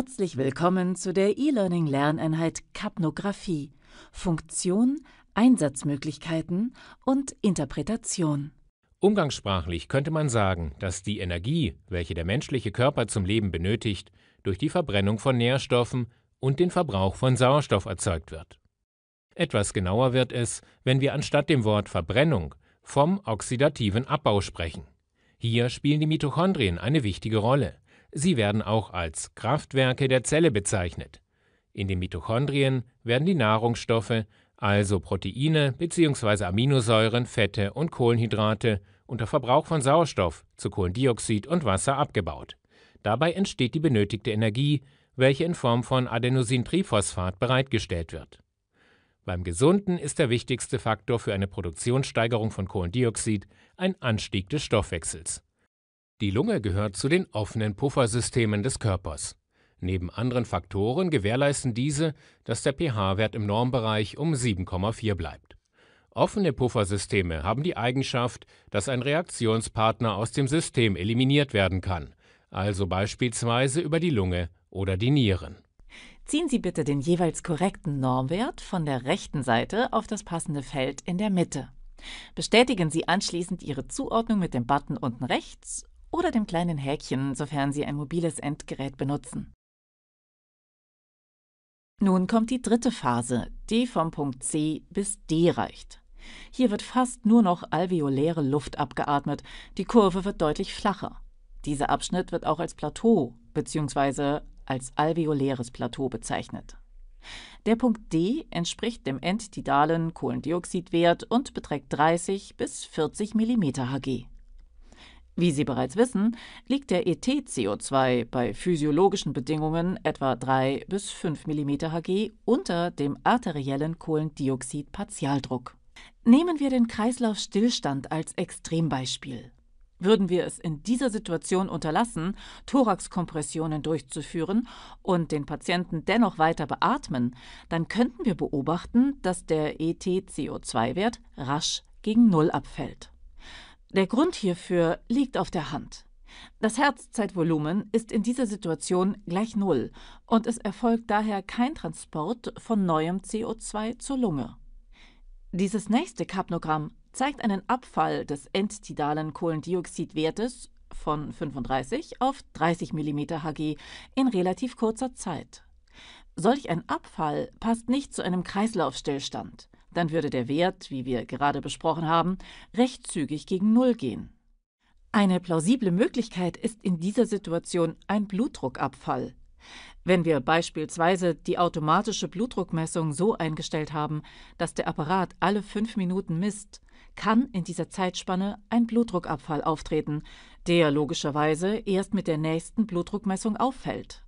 Herzlich willkommen zu der E-Learning-Lerneinheit Kapnographie Funktion, Einsatzmöglichkeiten und Interpretation. Umgangssprachlich könnte man sagen, dass die Energie, welche der menschliche Körper zum Leben benötigt, durch die Verbrennung von Nährstoffen und den Verbrauch von Sauerstoff erzeugt wird. Etwas genauer wird es, wenn wir anstatt dem Wort Verbrennung vom oxidativen Abbau sprechen. Hier spielen die Mitochondrien eine wichtige Rolle Sie werden auch als Kraftwerke der Zelle bezeichnet. In den Mitochondrien werden die Nahrungsstoffe, also Proteine bzw. Aminosäuren, Fette und Kohlenhydrate, unter Verbrauch von Sauerstoff zu Kohlendioxid und Wasser abgebaut. Dabei entsteht die benötigte Energie, welche in Form von Adenosintriphosphat bereitgestellt wird. Beim Gesunden ist der wichtigste Faktor für eine Produktionssteigerung von Kohlendioxid ein Anstieg des Stoffwechsels. Die Lunge gehört zu den offenen Puffersystemen des Körpers. Neben anderen Faktoren gewährleisten diese, dass der pH-Wert im Normbereich um 7,4 bleibt. Offene Puffersysteme haben die Eigenschaft, dass ein Reaktionspartner aus dem System eliminiert werden kann, also beispielsweise über die Lunge oder die Nieren. Ziehen Sie bitte den jeweils korrekten Normwert von der rechten Seite auf das passende Feld in der Mitte. Bestätigen Sie anschließend Ihre Zuordnung mit dem Button unten rechts oder dem kleinen Häkchen, sofern Sie ein mobiles Endgerät benutzen. Nun kommt die dritte Phase, die vom Punkt C bis D reicht. Hier wird fast nur noch alveoläre Luft abgeatmet, die Kurve wird deutlich flacher. Dieser Abschnitt wird auch als Plateau bzw. als alveoläres Plateau bezeichnet. Der Punkt D entspricht dem endtidalen Kohlendioxidwert und beträgt 30 bis 40 mm Hg. Wie Sie bereits wissen, liegt der ET-CO2 bei physiologischen Bedingungen etwa 3 bis 5 mm Hg unter dem arteriellen Kohlendioxid-Partialdruck. Nehmen wir den Kreislaufstillstand als Extrembeispiel. Würden wir es in dieser Situation unterlassen, Thoraxkompressionen durchzuführen und den Patienten dennoch weiter beatmen, dann könnten wir beobachten, dass der ET-CO2-Wert rasch gegen Null abfällt. Der Grund hierfür liegt auf der Hand. Das Herzzeitvolumen ist in dieser Situation gleich Null und es erfolgt daher kein Transport von neuem CO2 zur Lunge. Dieses nächste Kapnogramm zeigt einen Abfall des endtidalen Kohlendioxidwertes von 35 auf 30 mm Hg in relativ kurzer Zeit. Solch ein Abfall passt nicht zu einem Kreislaufstillstand dann würde der Wert, wie wir gerade besprochen haben, recht zügig gegen Null gehen. Eine plausible Möglichkeit ist in dieser Situation ein Blutdruckabfall. Wenn wir beispielsweise die automatische Blutdruckmessung so eingestellt haben, dass der Apparat alle fünf Minuten misst, kann in dieser Zeitspanne ein Blutdruckabfall auftreten, der logischerweise erst mit der nächsten Blutdruckmessung auffällt.